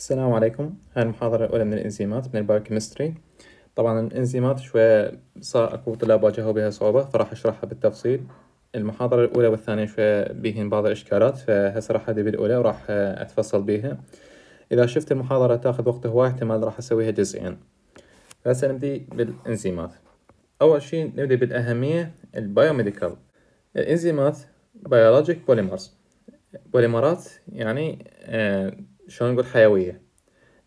السلام عليكم هاي المحاضرة الأولى من الإنزيمات من البايوكيمستري طبعا الإنزيمات شوية صار أكو طلاب واجهوا بها صعوبة فراح أشرحها بالتفصيل المحاضرة الأولى والثانية شوية بيهن بعض الإشكالات فهسه راح أبدي بالأولى وراح أتفصل بيها إذا شفت المحاضرة تاخذ وقت هواي احتمال راح أسويها جزئين فهسه نبدي بالإنزيمات أول شي نبدي بالأهمية البايوميديكال الإنزيمات بيولوجيك بوليمرز بوليمرات يعني آه، شلون نقول حيوية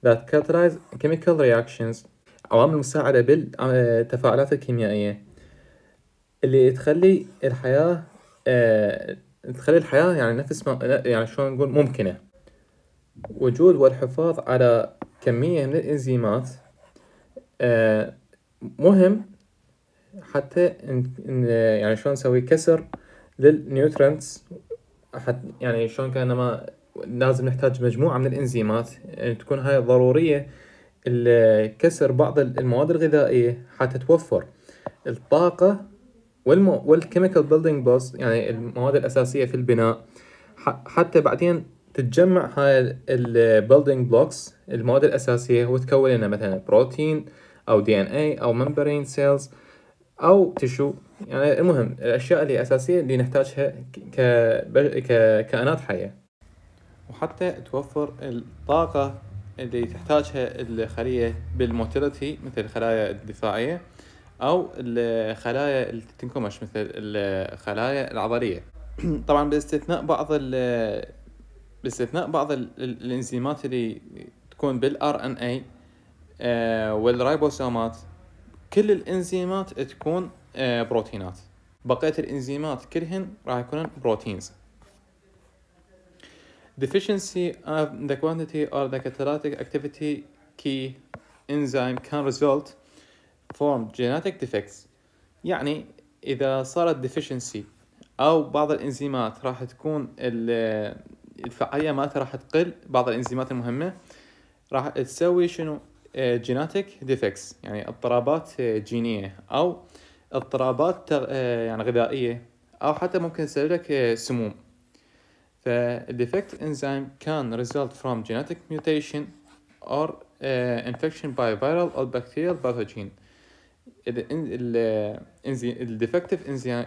that catalyze chemical reactions عوامل مساعدة بالتفاعلات الكيميائية اللي تخلي الحياة آه تخلي الحياة يعني نفس ما يعني شلون نقول ممكنة وجود والحفاظ على كمية من الإنزيمات آه مهم حتى يعني شلون نسوي كسر للنيوترينتس حتى يعني شلون كأنما لازم نحتاج مجموعة من الإنزيمات يعني تكون هاي ضرورية لكسر بعض المواد الغذائية حتى توفر الطاقة والمو... والكيميكال بيلدينج بلوكس يعني المواد الأساسية في البناء حتى بعدين تتجمع هاي البيلدينج بلوكس المواد الأساسية وتكون لنا مثلا بروتين أو دي إن إي أو ممبرين سيلز أو تشو يعني المهم الأشياء اللي أساسية اللي نحتاجها ك... ك... ككائنات حية وحتى توفر الطاقة اللي تحتاجها الخلية بالموتيلتي مثل الخلايا الدفاعية أو الخلايا اللي تنكمش مثل الخلايا العضلية طبعا باستثناء بعض ال باستثناء بعض الانزيمات اللي تكون بالار ان آه، اي والرايبوسومات كل الانزيمات تكون آه، بروتينات بقيه الانزيمات كلهن راح يكونن بروتينز Deficiency of the quantity or the catalytic activity key enzyme can result from genetic defects يعني إذا صارت deficiency أو بعض الإنزيمات راح تكون الفعالية مالتها راح تقل بعض الإنزيمات المهمة راح تسوي شنو آه، genetic defects يعني اضطرابات آه، جينية أو اضطرابات آه، يعني غذائية أو حتى ممكن تسبب لك سموم فالديفكت انزيم كان result from genetic mutation or uh, infection by viral or bacterial pathogen الديفكتيف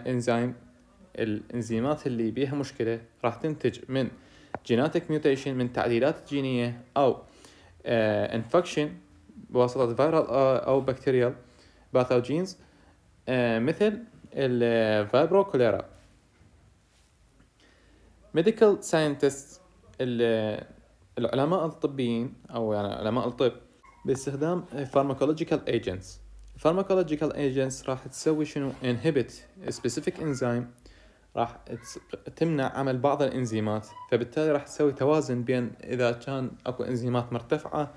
انزيم الانزيمات اللي بيها مشكله راح تنتج من جيناتيك ميوتيشن من تعديلات جينيه او انفكشن uh, بواسطه فيرال او بكتيريال باثوجينز uh، مثل الفايبرو كوليرا uh، ميديكال ساينتست العلماء الطبيين او يعني علماء الطب باستخدام فارماكولوجيكال ايجنتس الفارماكولوجيكال ايجنتس راح تسوي شنو انهبت سبيسيفيك انزيم راح تمنع عمل بعض الانزيمات فبالتالي راح تسوي توازن بين اذا كان اكو انزيمات مرتفعه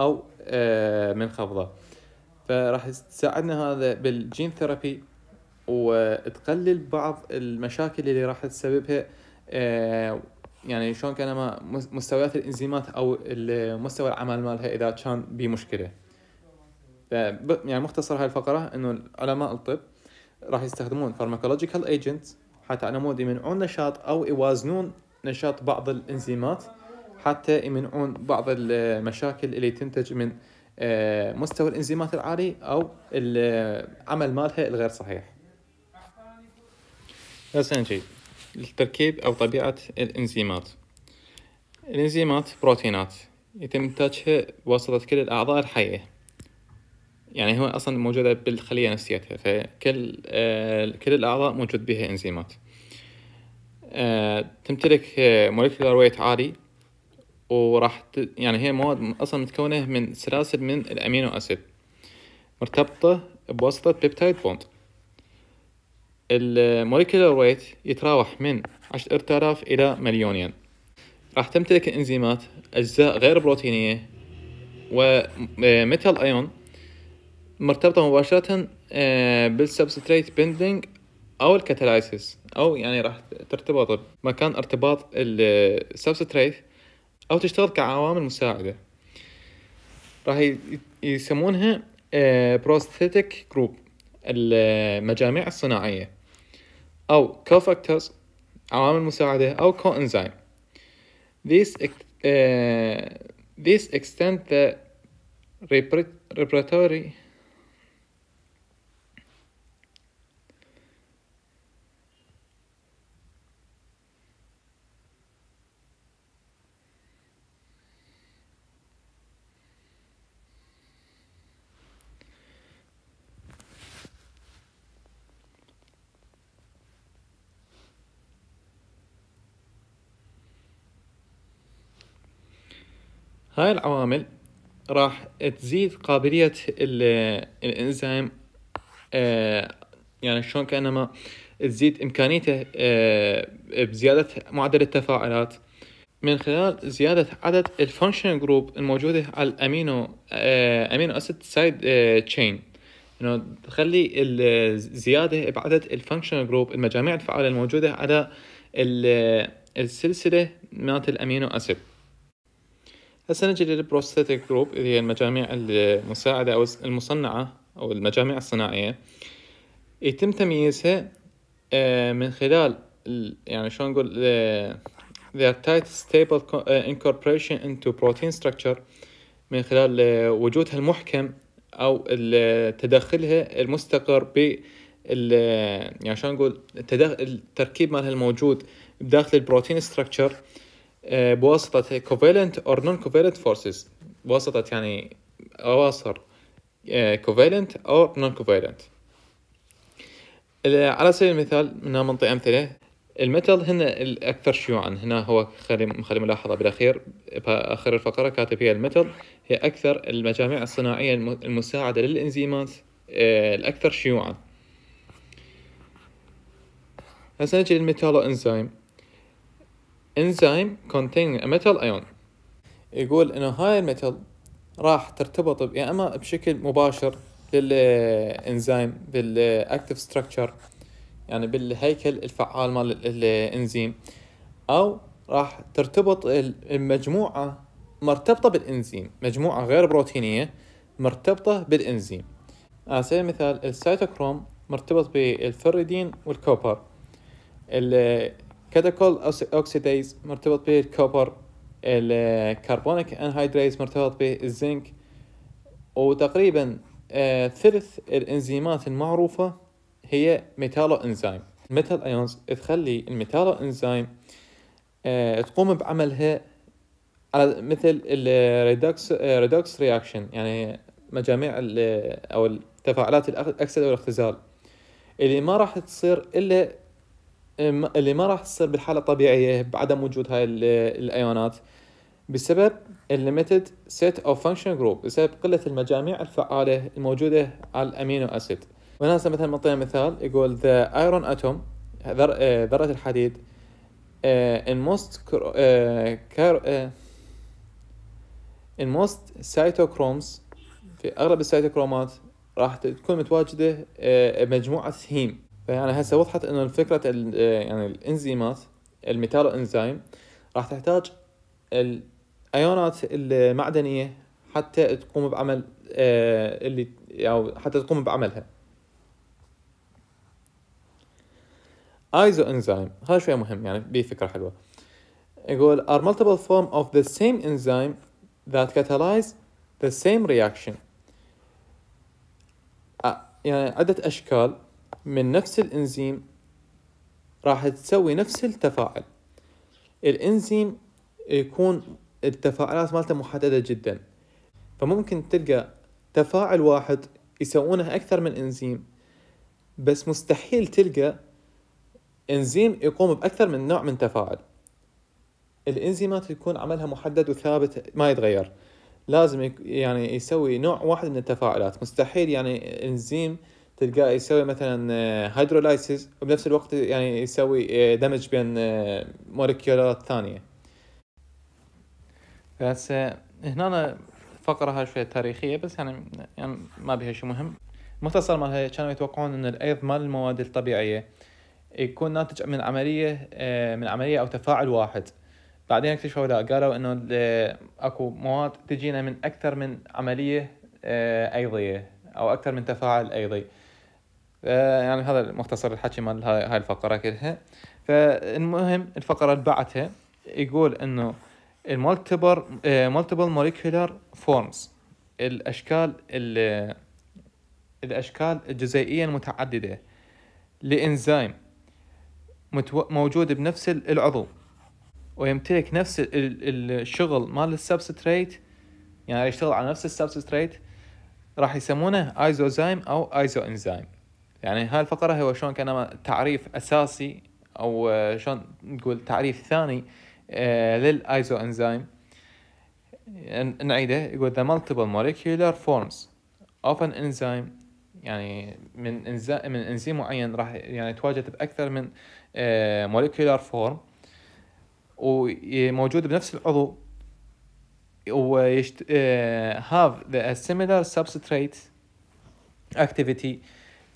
او آه، منخفضه فراح تساعدنا هذا بالجين ثيرابي وتقلل بعض المشاكل اللي راح تسببها آه، يعني شلون كان ما مستويات الانزيمات او مستوى العمل مالها اذا كان بمشكله يعني مختصر هاي الفقره انه علماء الطب راح يستخدمون فارماكولوجيكال ايجنت حتى على مود يمنعون نشاط او يوازنون نشاط بعض الانزيمات حتى يمنعون بعض المشاكل اللي تنتج من آه، مستوى الانزيمات العالي او العمل مالها الغير صحيح. بس شيء التركيب أو طبيعة الإنزيمات الإنزيمات بروتينات يتم إنتاجها بواسطة كل الأعضاء الحية يعني هو أصلا موجودة بالخلية نفسيتها فكل آه كل الأعضاء موجود بها إنزيمات آه تمتلك موليكيولار ويت عالي وراح يعني هي مواد أصلا متكونة من سلاسل من الأمينو أسيد مرتبطة بواسطة بيبتايد بوند الموليكولر ويت يتراوح من 10000 إلى مليونين راح تمتلك الإنزيمات أجزاء غير بروتينية وميتال أيون آه، مرتبطة مباشرة آه، بالسبستريت بيندنج أو الكاتالايسيس أو يعني راح ترتبط مكان ارتباط السبستريت أو تشتغل كعوامل مساعدة راح يسمونها بروستيتك آه، جروب المجاميع الصناعية أو cofactors عوامل مساعدة أو coenzyme these uh, these extend the reparatory هاي العوامل راح تزيد قابلية الإنزيم آه، يعني شلون كأنما تزيد إمكانيته آه، بزيادة معدل التفاعلات من خلال زيادة عدد الفانكشن جروب الموجودة على الأمينو آه، أمينو أسيد سايد تشين انه تخلي الزياده بعدد الفانكشنال جروب المجاميع الفعاله الموجوده على السلسله مالت الامينو اسيد هسه نجي للبروستاتيك جروب اللي هي المجاميع المساعدة أو المصنعة أو المجاميع الصناعية يتم تمييزها آه، من خلال يعني شلون نقول آه، their tight stable آه، incorporation into protein structure من خلال وجودها المحكم أو تدخلها المستقر ب يعني شلون نقول التركيب مالها الموجود بداخل البروتين ستراكشر آه، بواسطة covalent or non-covalent forces بواسطة يعني أواصر آه، covalent أو non-covalent على سبيل المثال من منطقة أمثلة الميتال هن الأكثر شيوعا هنا هو خلي مخلي ملاحظة بالأخير بآخر الفقرة كاتب فيها الميتال هي أكثر المجاميع الصناعية المساعدة للإنزيمات آه، الأكثر شيوعا هسا نجي للميتالو إنزيم enzyme containing a metal ion يقول انه هاي الميتال راح ترتبط يا اما بشكل مباشر للانزيم بالاكتف ستراكشر يعني بالهيكل الفعال مال الانزيم او راح ترتبط المجموعه مرتبطه بالانزيم مجموعه غير بروتينيه مرتبطه بالانزيم على سبيل المثال السيتوكروم مرتبط بالفريدين والكوبر كاتاكول اوكسيديز مرتبط به الكوبر الكربونيك انهيدريز مرتبط به الزنك وتقريبا ثلث الانزيمات المعروفة هي ميتالو انزيم الميتال ايونز تخلي الميتالو انزيم تقوم بعملها على مثل الريدوكس ريدوكس رياكشن يعني مجاميع او التفاعلات الاكسده والاختزال اللي ما راح تصير الا اللي ما راح تصير بالحاله الطبيعيه بعدم وجود هاي الايونات بسبب الليمتد سيت اوف فانكشن جروب بسبب قله المجاميع الفعاله الموجوده على الامينو اسيد وناسا مثلا معطينا مثال يقول ذا ايرون اتوم ذره الحديد ان موست ان موست سايتوكرومز في اغلب السيتوكرومات راح تكون متواجده آه، مجموعه هيم فيعني هسه وضحت انه فكره إيه، يعني الانزيمات الميتالو انزيم راح تحتاج الايونات المعدنيه حتى تقوم بعمل إيه، اللي او حتى تقوم بعملها ايزو انزيم هذا شويه مهم يعني بيه فكره حلوه يقول are multiple form of the same enzyme that catalyze the same reaction يعني عدة أشكال من نفس الإنزيم راح تسوي نفس التفاعل الإنزيم يكون التفاعلات مالته محددة جدا فممكن تلقى تفاعل واحد يسوونه أكثر من إنزيم بس مستحيل تلقى إنزيم يقوم بأكثر من نوع من تفاعل الإنزيمات يكون عملها محدد وثابت ما يتغير لازم يعني يسوي نوع واحد من التفاعلات مستحيل يعني إنزيم تلقاه يسوي مثلا هيدرولايسيس آه، وبنفس الوقت يعني يسوي دمج آه، بين موليكيولات آه، ثانيه هسه هنا فقره هاي شويه تاريخيه بس يعني, يعني ما بها شيء مهم مختصر مالها كانوا يتوقعون ان الايض مال المواد الطبيعيه يكون ناتج من عمليه من عمليه او تفاعل واحد بعدين اكتشفوا لا قالوا انه اكو مواد تجينا من اكثر من عمليه ايضيه او اكثر من تفاعل ايضي يعني هذا مختصر الحكي مال هاي, هاي الفقره كلها فالمهم الفقره اللي بعدها يقول انه المالتيبل مالتيبل موليكولر فورمز الاشكال الاشكال الجزيئيه المتعدده لانزيم موجود بنفس العضو ويمتلك نفس الشغل مال السبستريت يعني يشتغل على نفس السبستريت راح يسمونه ايزوزايم او ايزو انزيم يعني هاي الفقرة هو شلون كان تعريف أساسي أو آه، شلون نقول تعريف ثاني آه، للأيزو إنزيم نعيده يقول the multiple molecular forms of an enzyme يعني من انزيم من انزيم معين راح يعني يتواجد باكثر من موليكولار فورم وموجود بنفس العضو ويشت آه، have the similar substrate activity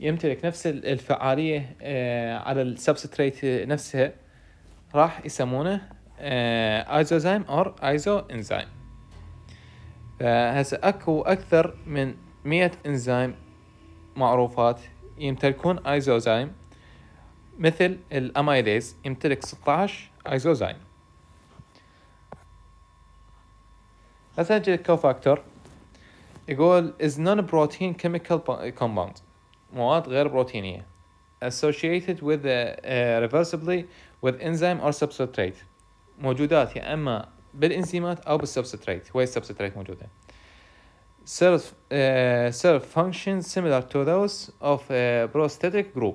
يمتلك نفس الفعاليه آه، على السبستريت نفسها راح يسمونه ايزوزايم اور ايزو انزايم فهسه اكو اكثر من مئة انزايم معروفات يمتلكون ايزوزايم مثل الامايليز يمتلك 16 ايزوزايم هسه نجي للكوفاكتور يقول is non-protein chemical compound مواد غير بروتينية associated with the, uh, reversibly with enzyme or substrate موجودات يا اما بالانزيمات او بالسبستريت وهي السبستريت موجوده self, uh, self function similar to those of a prosthetic group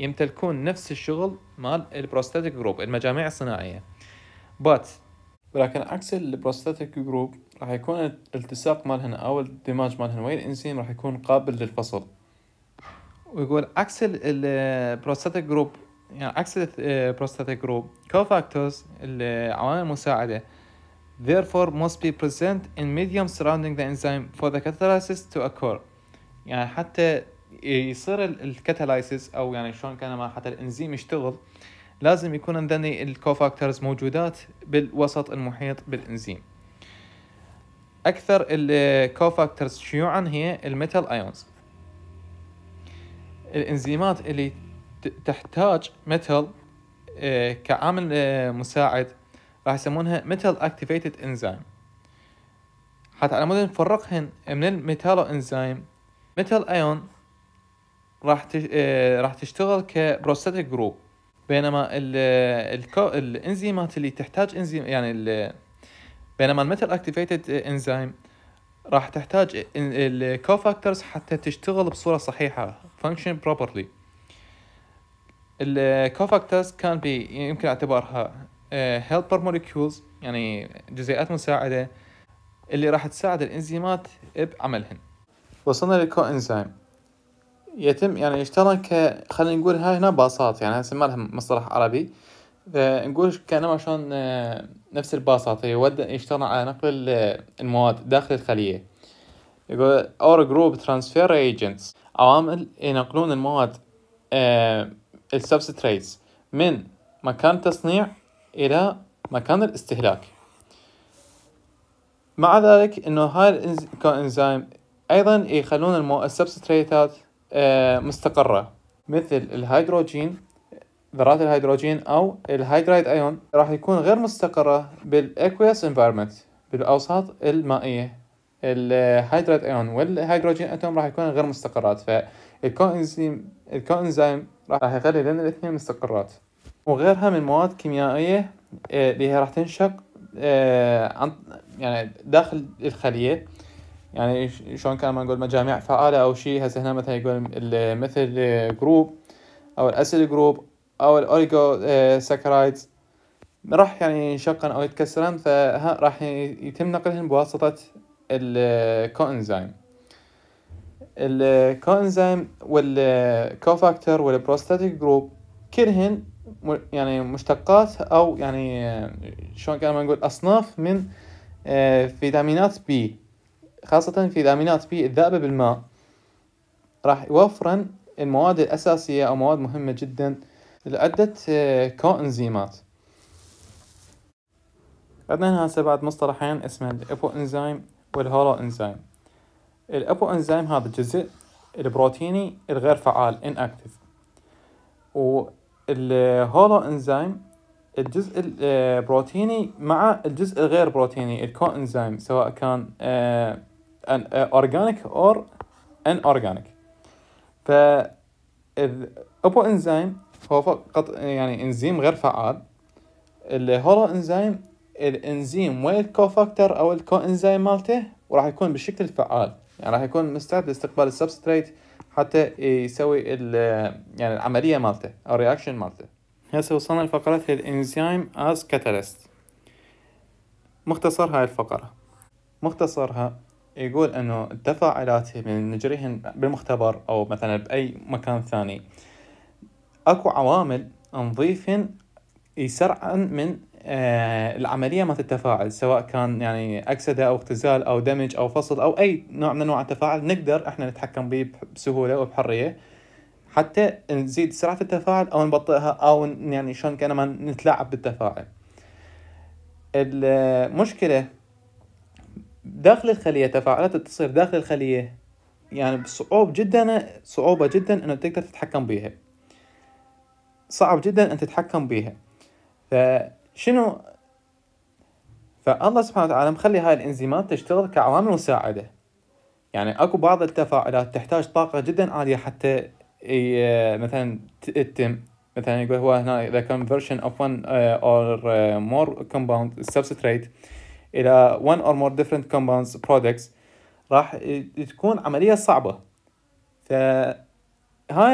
يمتلكون نفس الشغل مال البروستاتيك جروب المجاميع الصناعيه but ولكن عكس البروستاتيك جروب راح يكون الالتصاق مالهن او الدماج مالهن ويا الانزيم راح يكون قابل للفصل ويقول اكسل البروستاتيك جروب يعني اكسل البروستاتيك آه، جروب كوفاكتورز العوامل المساعده therefore must be present in medium surrounding the enzyme for the catalysis to occur يعني حتى يصير الكاتالايسيس او يعني شلون كان ما حتى الانزيم يشتغل لازم يكون عندنا الكوفاكتورز موجودات بالوسط المحيط بالانزيم اكثر الكوفاكتورز آه، شيوعا هي الميتال ايونز الانزيمات اللي تحتاج ميتال آه، كعامل آه، مساعد راح يسمونها ميتال اكتيفيتد انزيم حتى على مود نفرقهن من الميتالو انزيم ميتال ايون راح آه، راح تشتغل كبروستاتيك جروب بينما ال الانزيمات اللي تحتاج انزيم يعني بينما الميتال اكتيفيتد انزيم راح تحتاج الكوفاكتورز حتى تشتغل بصورة صحيحة function properly الكوفاكتورز كان بي يمكن اعتبارها هيلبر آه، molecules يعني جزيئات مساعدة اللي راح تساعد الانزيمات بعملهن وصلنا للكو انزيم يتم يعني يشتغل ك خلينا نقول هاي هنا باصات يعني هسه ما لها مصطلح عربي فنقول كأنما شلون آه، نفس الباصات يود يشتغل على نقل المواد داخل الخلية يقول اور جروب ترانسفير ايجنتس عوامل ينقلون المواد آه، السبستريتس من مكان التصنيع إلى مكان الاستهلاك مع ذلك انه هاي الانزيم ايضا يخلون السبستريتات آه، مستقرة مثل الهيدروجين ذرات الهيدروجين أو الهيدرايد أيون راح يكون غير مستقرة بالأكويس انفايرمنت بالأوساط المائية الهيدرايد أيون والهيدروجين أتوم راح يكون غير مستقرات فالكوإنزيم الكوإنزيم راح يخلي لنا الاثنين مستقرات وغيرها من مواد كيميائية آه، اللي هي راح تنشق آه، عن يعني داخل الخلية يعني شلون كان ما نقول مجاميع فعالة أو شيء هسه هنا مثلا يقول مثل جروب أو الأسيد جروب او آه، ساكرايدز راح يعني ينشقن او يتكسرن فراح يتم نقلهن بواسطة الكوانزيم الكوانزيم والكوفاكتور والبروستاتيك جروب كلهن يعني مشتقات او يعني آه، شلون كان ما نقول اصناف من آه، فيتامينات بي خاصة فيتامينات بي الذائبة بالماء راح يوفرن المواد الأساسية أو مواد مهمة جدا لعدة كوإنزيمات عندنا هسه بعد مصطلحين اسمه الأبو إنزيم والهولو إنزيم الأبو إنزيم هذا الجزء البروتيني الغير فعال inactive والهولو إنزيم الجزء البروتيني آه، مع الجزء الغير بروتيني الكو إنزيم سواء كان أورجانيك أور ان أورجانيك فالأبو إنزيم فهو فقط يعني انزيم غير فعال الهولو انزيم الانزيم الكوفاكتور او الكو انزيم مالته وراح يكون بالشكل الفعال يعني راح يكون مستعد لاستقبال السبستريت حتى يسوي يعني العمليه مالته او الرياكشن مالته هسه وصلنا لفقرة الانزيم از كاتاليست مختصر هاي الفقرة مختصرها يقول انه التفاعلات اللي نجريهن بالمختبر او مثلا باي مكان ثاني اكو عوامل نضيفهن يسرعن من آه، العمليه مالت التفاعل سواء كان يعني اكسده او اختزال او دمج او فصل او اي نوع من انواع التفاعل نقدر احنا نتحكم به بسهوله وبحريه حتى نزيد سرعه التفاعل او نبطئها او يعني شلون كانما نتلاعب بالتفاعل المشكله داخل الخليه تفاعلات تصير داخل الخليه يعني بصعوبه جدا صعوبه جدا انه تقدر تتحكم بيها صعب جدا أن تتحكم بها فشنو فالله سبحانه وتعالى مخلي هاي الانزيمات تشتغل كعوامل مساعدة يعني اكو بعض التفاعلات تحتاج طاقة جدا عالية حتى مثلا تتم مثلا يقول هو هنا the conversion of one uh, or uh, more compound substrate إلى one or more different compounds products راح تكون عملية صعبة فهاي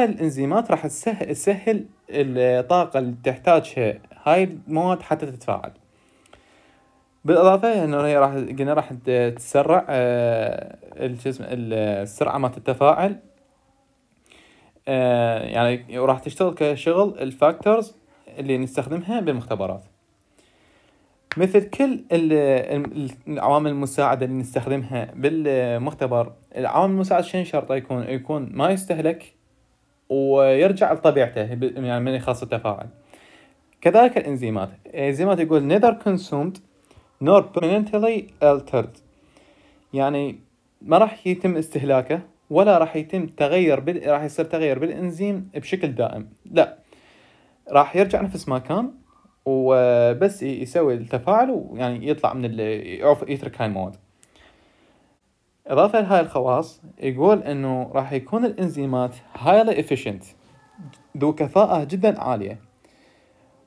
الانزيمات راح تسهل تسهل الطاقة اللي تحتاجها هاي المواد حتى تتفاعل بالاضافه انه راح قلنا راح تسرع آه، الجسم السرعه مالت التفاعل آه، يعني وراح تشتغل كشغل الفاكتورز اللي نستخدمها بالمختبرات مثل كل العوامل المساعدة اللي نستخدمها بالمختبر العوامل المساعدة شنو شرطه يكون يكون ما يستهلك ويرجع لطبيعته يعني من يخلص التفاعل كذلك الانزيمات الانزيمات يقول neither consumed nor permanently altered يعني ما راح يتم استهلاكه ولا راح يتم تغير بال... راح يصير تغير بالانزيم بشكل دائم لا راح يرجع نفس ما كان وبس يسوي التفاعل ويعني يطلع من ال... يترك هاي المواد اضافه لهاي الخواص يقول انه راح يكون الانزيمات highly efficient ذو كفاءه جدا عاليه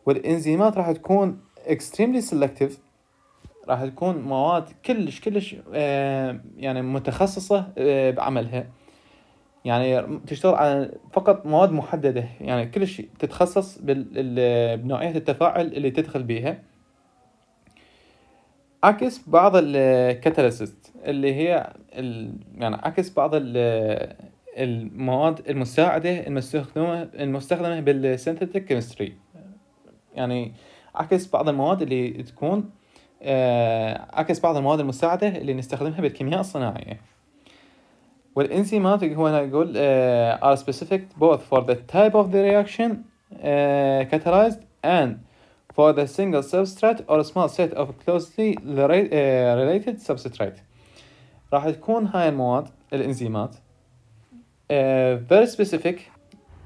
والانزيمات راح تكون extremely selective راح تكون مواد كلش كلش آه، يعني متخصصه آه، بعملها يعني تشتغل على فقط مواد محدده يعني كلش تتخصص بنوعيه التفاعل اللي تدخل بيها عكس بعض الكاتاليست اللي هي ال... يعني عكس بعض ال... المواد المساعدة المستخدمة المستخدمة بالسينثيتك كيمستري يعني عكس بعض المواد اللي تكون عكس آه، بعض المواد المساعدة اللي نستخدمها بالكيمياء الصناعية والانزيمات هو أنا أقول آه، are specific both for the type of the reaction uh, catalyzed and for the single substrate or small set of closely uh, related substrate راح تكون هاي المواد الانزيمات uh, very specific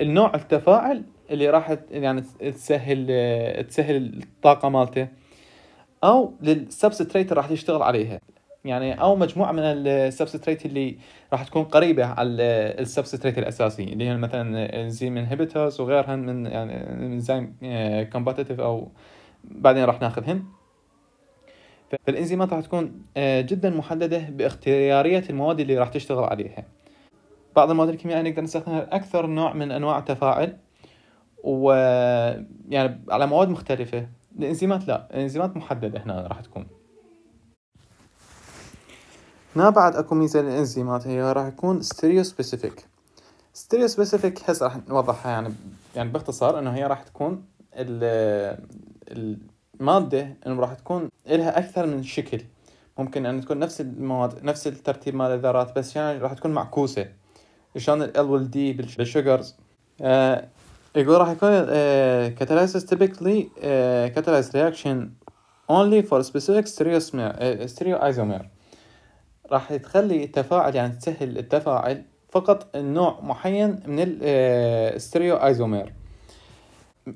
النوع التفاعل اللي راح يعني تسهل uh، تسهل الطاقه مالته او للسبستريت راح تشتغل عليها يعني او مجموعه من السبستريت اللي راح تكون قريبه على السبستريت الاساسي اللي هي مثلا انزيم انهبيترز وغيرها من يعني انزيم كومباتيتيف آه، او بعدين راح ناخذهن فالانزيمات راح تكون آه، جدا محدده باختياريه المواد اللي راح تشتغل عليها بعض المواد الكيميائيه نقدر نستخدمها اكثر نوع من انواع التفاعل و يعني على مواد مختلفه الانزيمات لا الانزيمات محدده هنا راح تكون ما بعد اكو ميزه للانزيمات هي راح يكون ستيريو سبيسيفيك ستيريو سبيسيفيك هسه راح نوضحها يعني يعني باختصار انه هي راح تكون ال الماده انه راح تكون لها اكثر من شكل ممكن ان يعني تكون نفس المواد نفس الترتيب مال الذرات بس يعني راح تكون معكوسه شلون ال وال والدي بالشجرز آه يقول راح يكون كاتاليسيس آه، typically كاتاليست آه، رياكشن only for specific ستيريو آه، stereo راح تخلي التفاعل يعني تسهل التفاعل فقط نوع معين من الستيريو آه، ايزومير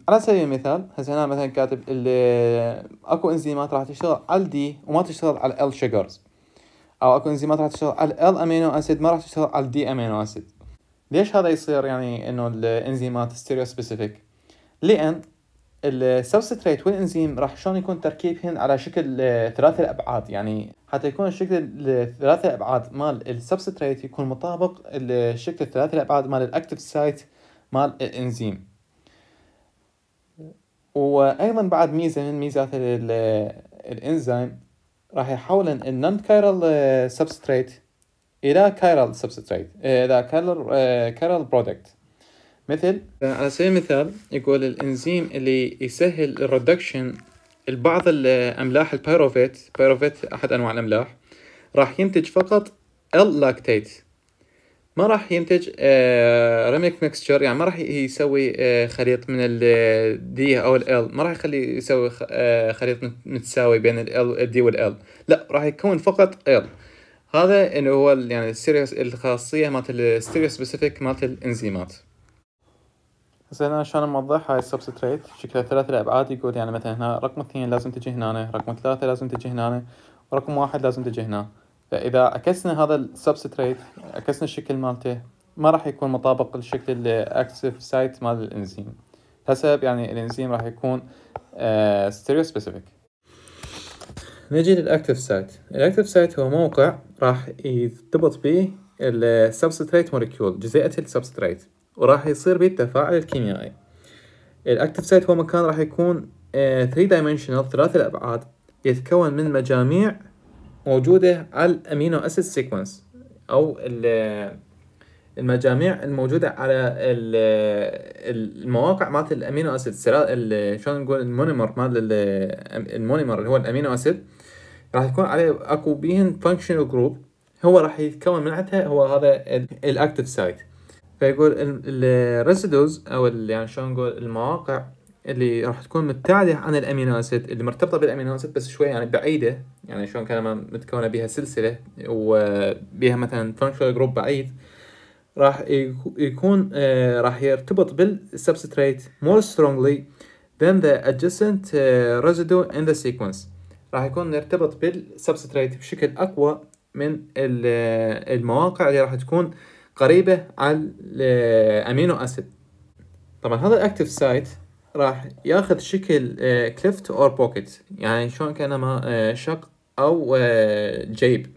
على سبيل المثال هسه هنا مثلا كاتب آه، اكو انزيمات راح تشتغل على الدي وما تشتغل على ال شوجرز او اكو انزيمات راح تشتغل على ال امينو اسيد ما راح تشتغل على الدي امينو اسيد ليش هذا يصير يعني انه الانزيمات ستيريو سبيسيفيك لان السبستريت والانزيم راح شلون يكون تركيبهن على شكل آه، ثلاثي الابعاد يعني حتى يكون الشكل الثلاثي الابعاد مال السبستريت يكون مطابق الشكل الثلاثي الابعاد مال الاكتف سايت مال الانزيم وايضا بعد ميزه من ميزات الانزيم راح يحولن النون كايرال سبستريت الى كايرال آه، سبستريت الى كايرال آه، برودكت مثل آه، على سبيل المثال يقول الانزيم اللي يسهل الريدكشن البعض الاملاح البيروفيت بيروفيت احد انواع الاملاح راح ينتج فقط ال لاكتيت ما راح ينتج ريميك آه، ميكستشر يعني ما راح يسوي آه، خليط من الدي او ال ما راح يخلي يسوي خليط متساوي بين الدي والال لا راح يكون فقط ال هذا اللي هو يعني السيريوس الخاصيه مالت السيريوس سبيسيفيك مالت الانزيمات زين انا شلون نوضح هاي السبستريت شكلها ثلاث الابعاد يقول يعني مثلا هنا رقم اثنين لازم تجي هنا رقم ثلاثة لازم تجي هنا ورقم واحد لازم تجي هنا فاذا عكسنا هذا السبستريت عكسنا الشكل مالته ما راح يكون مطابق لشكل الاكتف سايت مال الانزيم حسب يعني الانزيم راح يكون ستيريو آه، سبيسيفيك نجي للاكتف سايت الاكتف سايت هو موقع راح يرتبط به السبستريت موليكيول جزيئة السبستريت وراح يصير بيه التفاعل الكيميائي الاكتف سايت هو مكان راح يكون 3 آه، دايمنشنال ثلاث الابعاد يتكون من مجاميع موجودة على الامينو اسيد سيكونس او آه، المجاميع الموجودة على آه، المواقع مالت الامينو اسيد شلون نقول المونيمر مال المونيمر اللي هو الامينو اسيد راح يكون عليه اكو بيهن فانكشنال جروب هو راح يتكون من عندها هو هذا الاكتف سايت فيقول الريسيدوز او يعني شلون نقول المواقع اللي راح تكون مبتعده عن الامينو اسيد اللي مرتبطه بالامينو اسيد بس شوي يعني بعيده يعني شلون كلمه متكونه بها سلسله وبها مثلا فانكشنال جروب بعيد راح يكون آه راح يرتبط بالسبستريت more strongly than the adjacent آه، residue in the sequence راح يكون يرتبط بالسبستريت بشكل اقوى من آه، المواقع اللي راح تكون قريبه على الامينو اسيد طبعا هذا الاكتف سايت راح ياخذ شكل آه، كليفت اور بوكيت يعني شلون كانما آه، شق او آه، جيب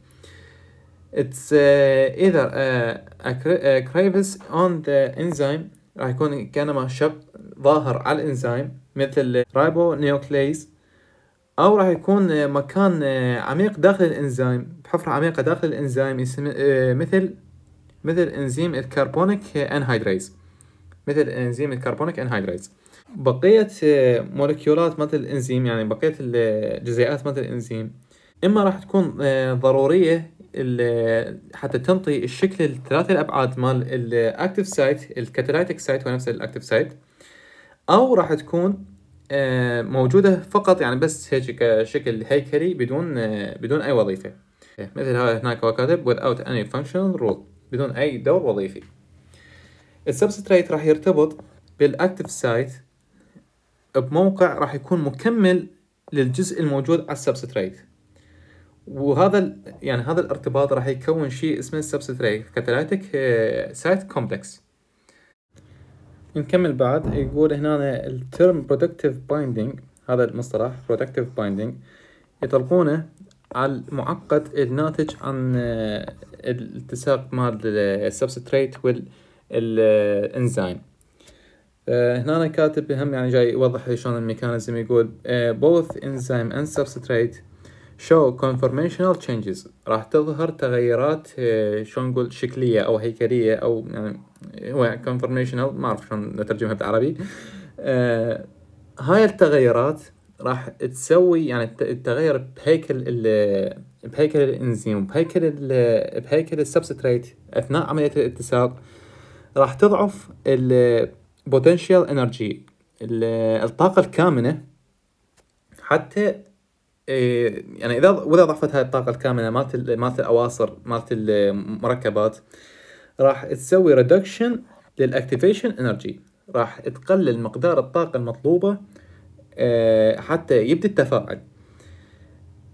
It's uh, either اون a crevice on the enzyme راح يكون كانما شق ظاهر على الانزيم مثل رايبو نيوكليز او راح يكون مكان عميق داخل الانزيم بحفرة عميقة داخل الانزيم مثل مثل انزيم الكربونيك انهيدريز مثل انزيم الكربونيك انهيدريز بقية مولكيولات مثل الانزيم يعني بقية الجزيئات مثل الانزيم اما راح تكون آه، ضرورية حتى تنطي الشكل الثلاثة الابعاد مال الاكتف سايت الكاتاليتيك سايت هو نفس الاكتف سايت او راح تكون آه، موجودة فقط يعني بس هيك كشكل هيكلي بدون آه، بدون اي وظيفة مثل هذا هناك هو كاتب without any functional rule بدون أي دور وظيفي السبستريت راح يرتبط بالأكتف سايت بموقع راح يكون مكمل للجزء الموجود على السبستريت وهذا يعني هذا الارتباط راح يكون شيء اسمه السبستريت كاتاليتيك سايت كومبلكس نكمل بعد يقول هنا الترم productive binding هذا المصطلح productive binding يطلقونه على المعقد الناتج عن آه، الالتصاق مال السبستريت والانزيم آه، هنا انا كاتب بهم يعني جاي يوضح لي شلون الميكانيزم يقول آه، both enzyme and substrate show conformational changes راح تظهر تغيرات آه، شلون نقول شكلية أو هيكلية أو يعني هو conformational ما أعرف شلون نترجمها بالعربي هاي التغيرات راح تسوي يعني تتغير بهيكل بهيكل الانزيم وبهيكل بهيكل السبستريت اثناء عمليه الاتساق راح تضعف البوتنشال انرجي الطاقه الكامنه حتى إيه، يعني اذا واذا ضعفت هاي الطاقه الكامنه مالت مالت الاواصر مالت المركبات راح تسوي ريدكشن للاكتيفيشن انرجي راح تقلل مقدار الطاقه المطلوبه إيه، حتى يبدا التفاعل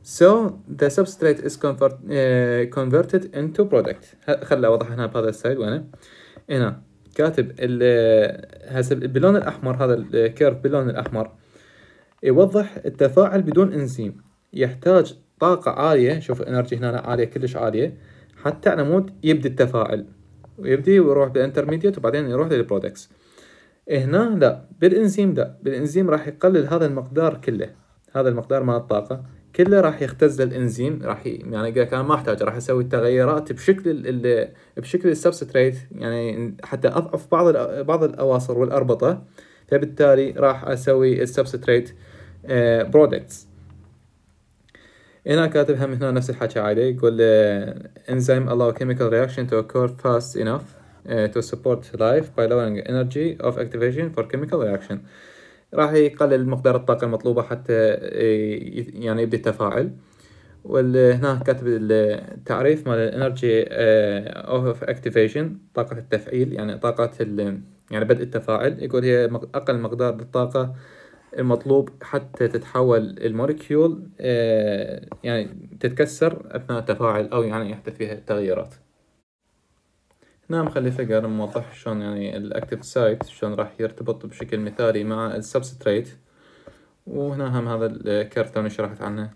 So the substrate is convert, uh, converted into product خل اوضح هنا بهذا السايد وانا هنا كاتب ال هسه باللون الاحمر هذا الكيرف باللون الاحمر يوضح التفاعل بدون انزيم يحتاج طاقة عالية شوف الانرجي هنا عالية كلش عالية حتى على مود يبدأ التفاعل ويبدأ ويروح بالانترميديت وبعدين يروح للبرودكتس هنا لا بالانزيم لا بالانزيم راح يقلل هذا المقدار كله هذا المقدار مال الطاقة كله راح يختزل الانزيم راح ي... يعني اذا كان ما احتاج راح اسوي التغيرات بشكل ال... بشكل السبستريت يعني حتى اضعف بعض ال... بعض الاواصر والاربطه فبالتالي راح اسوي السبستريت برودكتس آه، هنا كاتب هم هنا نفس الحكي عادي يقول انزيم آه، allow chemical reaction to occur fast enough آه، to support life by lowering energy of activation for chemical reaction راح يقلل مقدار الطاقة المطلوبة حتى يعني يبدي التفاعل وهنا كاتب التعريف مال الانرجي اوف اكتيفيشن طاقة التفعيل يعني طاقة يعني بدء التفاعل يقول هي اقل مقدار بالطاقة المطلوب حتى تتحول الموليكيول آه، يعني تتكسر اثناء التفاعل او يعني يحدث فيها تغييرات نعم خلي فيجر موضح شلون يعني الاكتف سايت شلون راح يرتبط بشكل مثالي مع السبستريت وهنا هم هذا الكرتون اللي شرحت عنه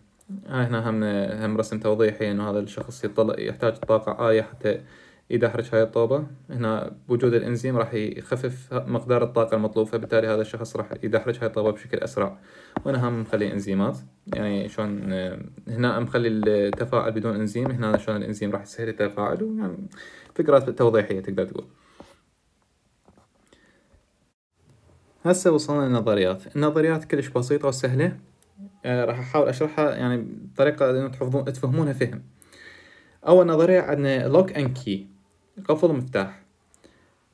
هاي آه، هنا هم هم رسم توضيحي انه هذا الشخص يطلع يحتاج طاقة عالية حتى يدحرج هاي الطوبة هنا بوجود الانزيم راح يخفف مقدار الطاقة المطلوبة فبالتالي هذا الشخص راح يدحرج هاي الطوبة بشكل أسرع وأنا هم مخلي انزيمات يعني شلون هنا مخلي التفاعل بدون انزيم هنا شلون الانزيم راح يسهل التفاعل ويعني فكرات توضيحية تقدر تقول هسه وصلنا للنظريات النظريات كلش بسيطة وسهلة آه راح أحاول أشرحها يعني بطريقة إنه تحفظون تفهمونها فهم أول نظرية عندنا لوك أند كي قفل مفتاح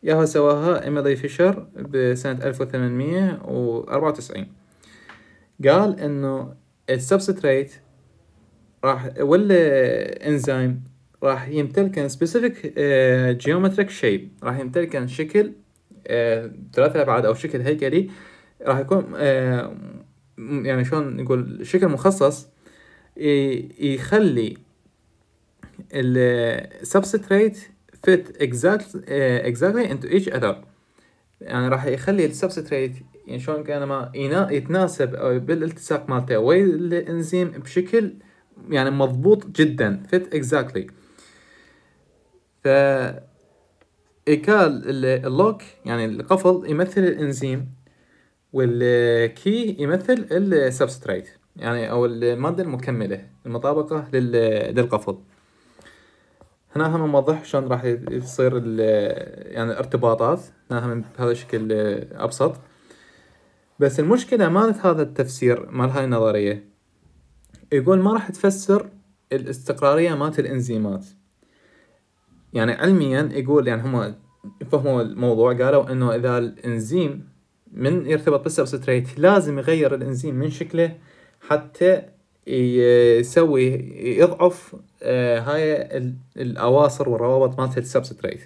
ياها سواها إيميلي فيشر بسنة ألف وثمانمية وأربعة وتسعين قال إنه السبستريت راح ولا إنزيم راح يمتلكن سبيسيفيك جيومتريك شيب راح يمتلكن شكل آه، ثلاثة أبعاد أو شكل هيكلي راح يكون آه، يعني شلون نقول شكل مخصص يخلي السبستريت آه، fit exactly into each other يعني راح يخلي السبستريت يعني شلون كان ما يتناسب أو بالالتصاق مالته ويا الانزيم بشكل يعني مضبوط جدا fit exactly فإيكال ايكال اللوك يعني القفل يمثل الانزيم والكي يمثل السبستريت يعني او الماده المكمله المطابقه للقفل هنا هم موضح شلون راح يصير يعني الارتباطات هنا بهذا الشكل ابسط بس المشكلة مالت هذا التفسير مال هاي النظرية يقول ما راح تفسر الاستقرارية مالت الانزيمات يعني علميا يقول يعني هم فهموا الموضوع قالوا انه اذا الانزيم من يرتبط بالسبستريت لازم يغير الانزيم من شكله حتى يسوي يضعف آه، هاي الاواصر والروابط مالت السبستريت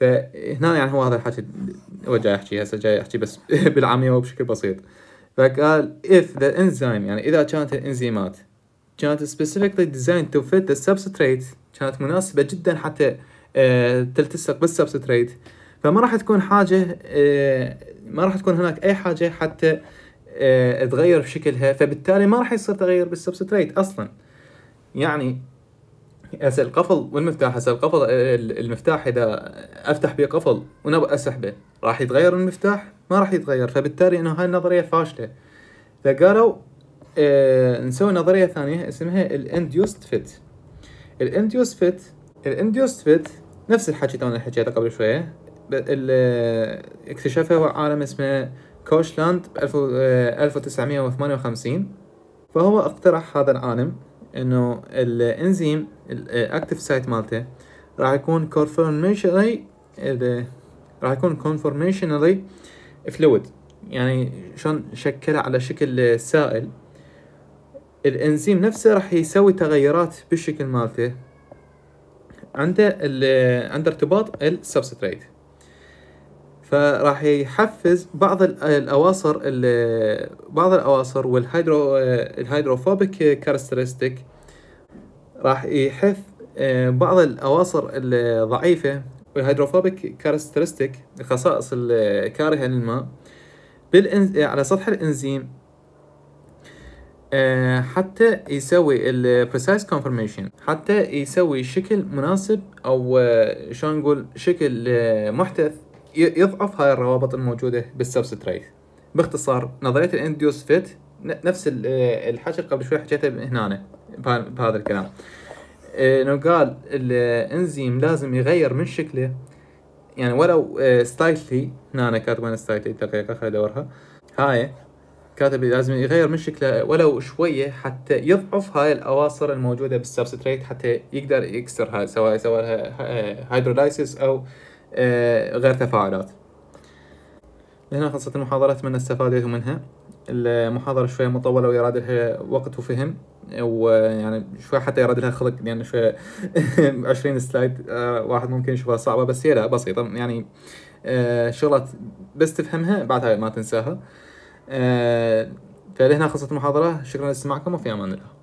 فهنا يعني هو هذا الحكي هو جاي يحكي هسه جاي يحكي بس بالعاميه وبشكل بسيط فقال if the enzyme يعني اذا كانت الانزيمات كانت specifically designed to fit the substrate كانت مناسبه جدا حتى آه، تلتصق بالسبستريت فما راح تكون حاجه آه، ما راح تكون هناك اي حاجه حتى آه، تغير شكلها فبالتالي ما راح يصير تغير بالسبستريت اصلا يعني هسه القفل والمفتاح هسه القفل المفتاح اذا افتح به قفل ونبقى اسحبه راح يتغير المفتاح ما راح يتغير فبالتالي انه هاي النظريه فاشله فقالوا آه نسوي نظريه ثانيه اسمها الانديوست فيت الانديوس فيت الانديوس فيت نفس الحكي تونا حكيته قبل شويه اكتشفه عالم اسمه كوشلاند ب 1958 فهو اقترح هذا العالم انه الانزيم الاكتف سايت مالته راح يكون كونفورميشنلي راح يكون كونفورميشنلي فلويد يعني شلون شكله على شكل سائل الانزيم نفسه راح يسوي تغيرات بالشكل مالته ال عند ارتباط السبستريت فراح يحفز بعض الاواصر بعض الاواصر والهيدرو الهيدروفوبيك كاركترستيك راح يحث آه، بعض الاواصر الضعيفه والهيدروفوبيك كاركترستيك الخصائص الكارهه للماء على سطح الانزيم آه، حتى يسوي البريسايز كونفرميشن حتى يسوي شكل مناسب او آه، شلون نقول شكل آه، محدث يضعف هاي الروابط الموجوده بالسبستريت باختصار نظريه الانديوس فيت نفس الحكي قبل شوي حكيته هنا بهذا الكلام انه قال الانزيم لازم يغير من شكله يعني ولو ستايتلي هنا كاتبين ستايتلي دقيقه خليني ادورها هاي كاتب لازم يغير من شكله ولو شويه حتى يضعف هاي الاواصر الموجوده بالسبستريت حتى يقدر يكسرها سواء سواء هيدرولايسيس او آه، غير تفاعلات هنا خلصت المحاضرة أتمنى استفادتوا منها المحاضرة شوية مطولة ويراد لها وقت وفهم ويعني شوية حتى يراد لها خلق لأن يعني شوية 20 سلايد آه، واحد ممكن يشوفها صعبة بس هي لا بسيطة يعني آه، شغلة بس تفهمها بعدها ما تنساها آه، فلهنا خلصت المحاضرة شكرا لاستماعكم وفي أمان الله